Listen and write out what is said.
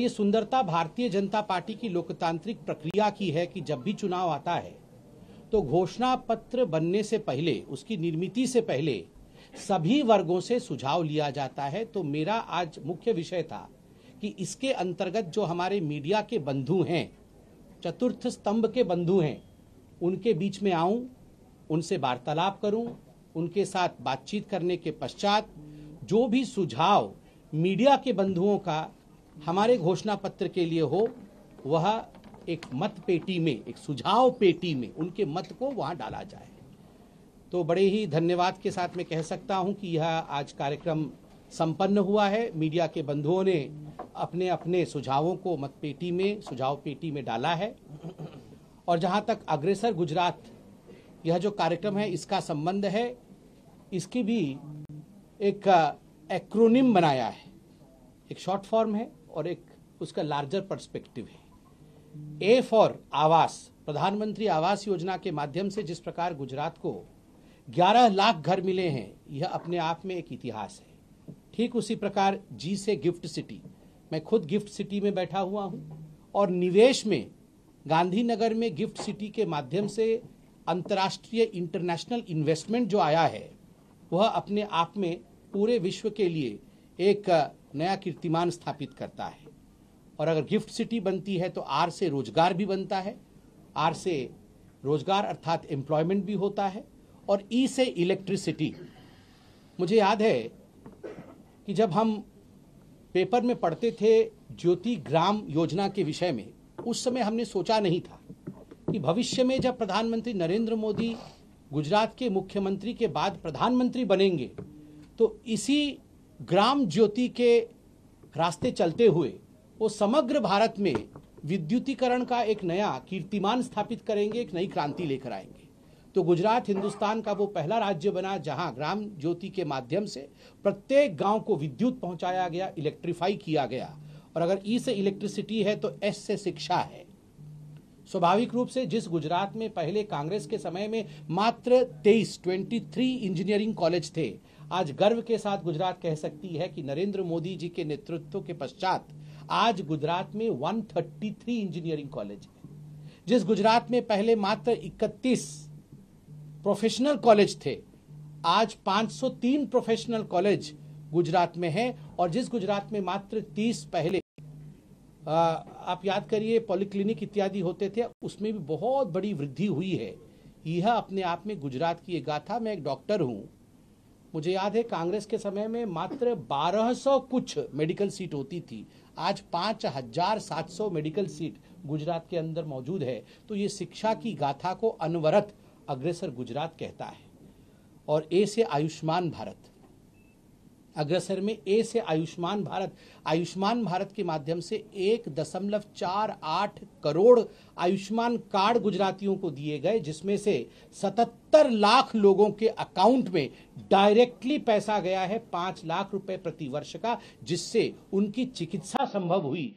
ये सुंदरता भारतीय जनता पार्टी की लोकतांत्रिक प्रक्रिया की है कि जब भी चुनाव आता है तो घोषणा पत्र बनने से पहले उसकी निर्मित से पहले सभी वर्गों से सुझाव लिया जाता है तो मेरा आज मुख्य विषय था कि इसके अंतर्गत जो हमारे मीडिया के बंधु हैं चतुर्थ स्तंभ के बंधु हैं उनके बीच में आऊं उनसे वार्तालाप करूं उनके साथ बातचीत करने के पश्चात जो भी सुझाव मीडिया के बंधुओं का हमारे घोषणा पत्र के लिए हो वह एक मत पेटी में एक सुझाव पेटी में उनके मत को वहां डाला जाए तो बड़े ही धन्यवाद के साथ मैं कह सकता हूं कि यह आज कार्यक्रम संपन्न हुआ है मीडिया के बंधुओं ने अपने अपने सुझावों को मत पेटी में सुझाव पेटी में डाला है और जहां तक अग्रसर गुजरात यह जो कार्यक्रम है इसका संबंध है इसकी भी एक एक्रोनिम बनाया है एक शॉर्ट फॉर्म है और एक उसका लार्जर पर्सपेक्टिव है ए फॉर आवास प्रधानमंत्री आवास योजना के माध्यम से जिस प्रकार गुजरात को 11 लाख घर मिले हैं यह अपने आप में एक इतिहास है ठीक उसी प्रकार जी से गिफ्ट सिटी मैं खुद गिफ्ट सिटी में बैठा हुआ हूं और निवेश में गांधीनगर में गिफ्ट सिटी के माध्यम से अंतर्राष्ट्रीय इंटरनेशनल इन्वेस्टमेंट जो आया है वह अपने आप में पूरे विश्व के लिए एक नया कीर्तिमान स्थापित करता है और अगर गिफ्ट सिटी बनती है तो आर से रोजगार भी बनता है आर से रोजगार अर्थात एम्प्लॉयमेंट भी होता है और ई से इलेक्ट्रिसिटी मुझे याद है कि जब हम पेपर में पढ़ते थे ज्योति ग्राम योजना के विषय में उस समय हमने सोचा नहीं था कि भविष्य में जब प्रधानमंत्री नरेंद्र मोदी गुजरात के मुख्यमंत्री के बाद प्रधानमंत्री बनेंगे तो इसी ग्राम ज्योति के रास्ते चलते हुए वो समग्र भारत में विद्युतीकरण का एक नया कीर्तिमान स्थापित करेंगे एक नई क्रांति लेकर आएंगे तो गुजरात हिंदुस्तान का वो पहला राज्य बना जहां ग्राम ज्योति के माध्यम से प्रत्येक गांव को विद्युत पहुंचाया गया इलेक्ट्रीफाई किया गया और अगर ई e से इलेक्ट्रिसिटी है तो एस से शिक्षा है स्वाभाविक रूप से जिस गुजरात में पहले कांग्रेस के समय में मात्र तेईस ट्वेंटी थ्री इंजीनियरिंग कॉलेज थे आज गर्व के साथ गुजरात कह सकती है कि नरेंद्र मोदी जी के नेतृत्व के पश्चात आज गुजरात में 133 इंजीनियरिंग कॉलेज है जिस गुजरात में पहले मात्र 31 प्रोफेशनल कॉलेज थे आज 503 प्रोफेशनल कॉलेज गुजरात में है और जिस गुजरात में मात्र 30 पहले आप याद करिए पॉलीक्लिनिक इत्यादि होते थे उसमें भी बहुत बड़ी वृद्धि हुई है यह अपने आप में गुजरात की एक गाथा मैं एक डॉक्टर हूँ मुझे याद है कांग्रेस के समय में मात्र 1200 कुछ मेडिकल सीट होती थी आज 5700 मेडिकल सीट गुजरात के अंदर मौजूद है तो ये शिक्षा की गाथा को अनवरत अग्रसर गुजरात कहता है और ए से आयुष्मान भारत अग्रसर में ए से आयुष्मान भारत आयुष्मान भारत के माध्यम से एक दशमलव चार आठ करोड़ आयुष्मान कार्ड गुजरातियों को दिए गए जिसमें से सतहत्तर लाख लोगों के अकाउंट में डायरेक्टली पैसा गया है पांच लाख रुपए प्रति वर्ष का जिससे उनकी चिकित्सा संभव हुई